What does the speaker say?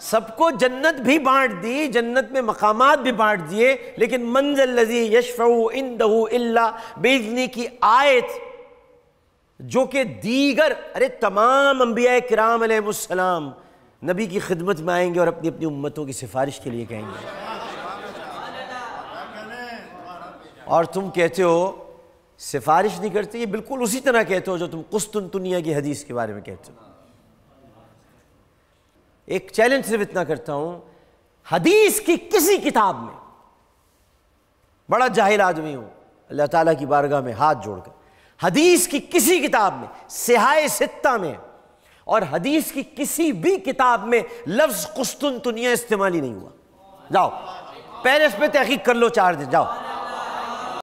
سب کو جنت بھی بانٹ دی جنت میں مقامات بھی بانٹ دیے لیکن منزل لذی یشف اندہ اللہ بیزنی کی آیت جو کہ دیگر ارے تمام انبیاء کرام علیہ السلام نبی کی خدمت میں آئیں گے اور اپنی اپنی امتوں کی سفارش کے لیے کہیں گے اور تم کہتے ہو سفارش نہیں کرتے یہ بالکل اسی طرح کہتے ہو جو تم قسطنطنیہ کی حدیث کے بارے میں کہتے ہو एक चैलेंज सिर्फ इतना करता हूं हदीस की किसी किताब में बड़ा जाहिल आदमी हूं अल्लाह ताला की बारगाह में हाथ जोड़कर हदीस की किसी किताब में सिहाय सित्ता में और हदीस की किसी भी किताब में लफ्ज कुस्तुन तो इस्तेमाल ही नहीं हुआ जाओ पेरिस पे तहकीक कर लो चार दिन जाओ